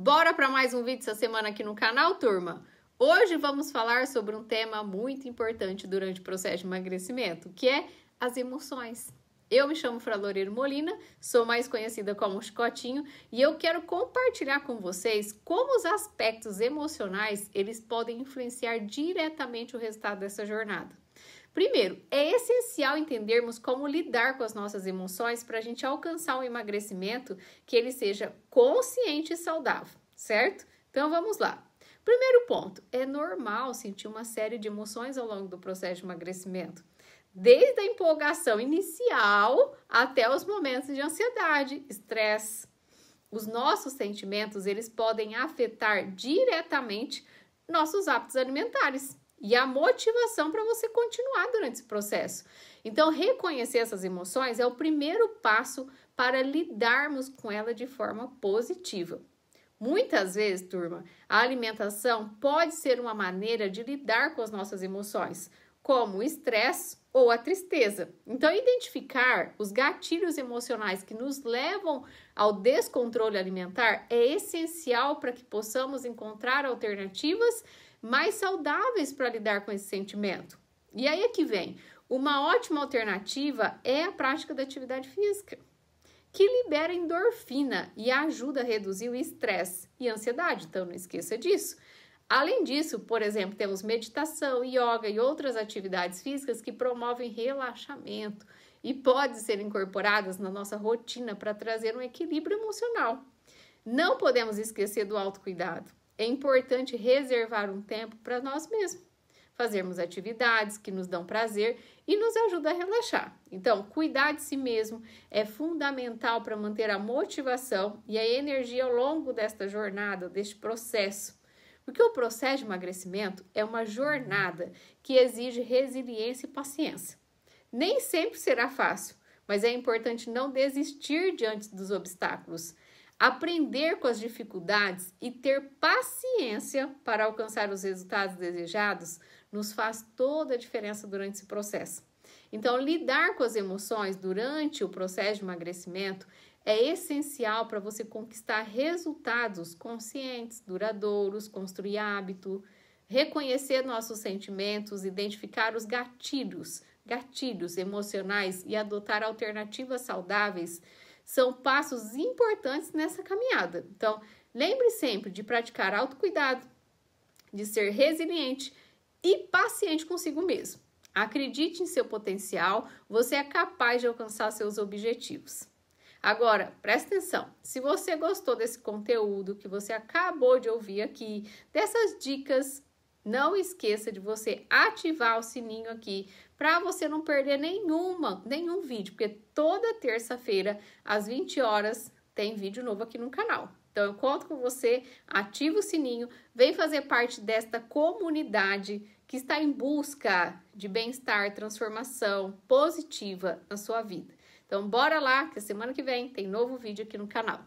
Bora para mais um vídeo essa semana aqui no canal, turma? Hoje vamos falar sobre um tema muito importante durante o processo de emagrecimento, que é as emoções. Eu me chamo Fra Molina, sou mais conhecida como Chicotinho, e eu quero compartilhar com vocês como os aspectos emocionais eles podem influenciar diretamente o resultado dessa jornada. Primeiro, é essencial entendermos como lidar com as nossas emoções para a gente alcançar um emagrecimento que ele seja consciente e saudável, certo? Então vamos lá. Primeiro ponto, é normal sentir uma série de emoções ao longo do processo de emagrecimento desde a empolgação inicial até os momentos de ansiedade, estresse. Os nossos sentimentos, eles podem afetar diretamente nossos hábitos alimentares e a motivação para você continuar durante esse processo. Então, reconhecer essas emoções é o primeiro passo para lidarmos com ela de forma positiva. Muitas vezes, turma, a alimentação pode ser uma maneira de lidar com as nossas emoções, como o estresse ou a tristeza. Então, identificar os gatilhos emocionais que nos levam ao descontrole alimentar é essencial para que possamos encontrar alternativas mais saudáveis para lidar com esse sentimento. E aí é que vem: uma ótima alternativa é a prática da atividade física, que libera endorfina e ajuda a reduzir o estresse e ansiedade, então não esqueça disso. Além disso, por exemplo, temos meditação, yoga e outras atividades físicas que promovem relaxamento e podem ser incorporadas na nossa rotina para trazer um equilíbrio emocional. Não podemos esquecer do autocuidado é importante reservar um tempo para nós mesmos, fazermos atividades que nos dão prazer e nos ajuda a relaxar. Então, cuidar de si mesmo é fundamental para manter a motivação e a energia ao longo desta jornada, deste processo. Porque o processo de emagrecimento é uma jornada que exige resiliência e paciência. Nem sempre será fácil, mas é importante não desistir diante dos obstáculos aprender com as dificuldades e ter paciência para alcançar os resultados desejados nos faz toda a diferença durante esse processo. Então, lidar com as emoções durante o processo de emagrecimento é essencial para você conquistar resultados conscientes, duradouros, construir hábito, reconhecer nossos sentimentos, identificar os gatilhos, gatilhos emocionais e adotar alternativas saudáveis são passos importantes nessa caminhada. Então, lembre sempre de praticar autocuidado, de ser resiliente e paciente consigo mesmo. Acredite em seu potencial, você é capaz de alcançar seus objetivos. Agora, preste atenção. Se você gostou desse conteúdo que você acabou de ouvir aqui, dessas dicas não esqueça de você ativar o sininho aqui para você não perder nenhuma, nenhum vídeo, porque toda terça-feira às 20 horas tem vídeo novo aqui no canal. Então eu conto com você, ativa o sininho, vem fazer parte desta comunidade que está em busca de bem-estar, transformação positiva na sua vida. Então bora lá, que semana que vem tem novo vídeo aqui no canal.